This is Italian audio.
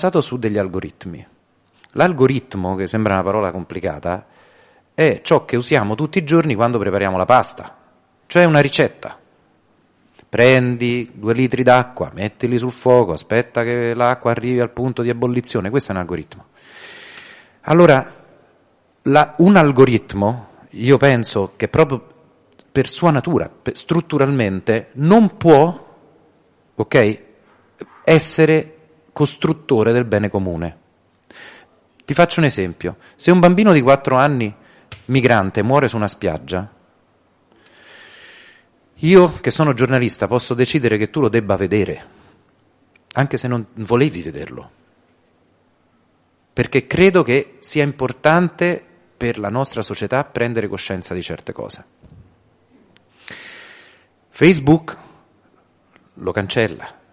basato su degli algoritmi. L'algoritmo, che sembra una parola complicata, è ciò che usiamo tutti i giorni quando prepariamo la pasta, cioè una ricetta. Prendi due litri d'acqua, mettili sul fuoco, aspetta che l'acqua arrivi al punto di ebollizione, questo è un algoritmo. Allora, la, un algoritmo, io penso che proprio per sua natura, per, strutturalmente, non può okay, essere costruttore del bene comune. Ti faccio un esempio. Se un bambino di 4 anni migrante muore su una spiaggia, io che sono giornalista posso decidere che tu lo debba vedere, anche se non volevi vederlo, perché credo che sia importante per la nostra società prendere coscienza di certe cose. Facebook lo cancella,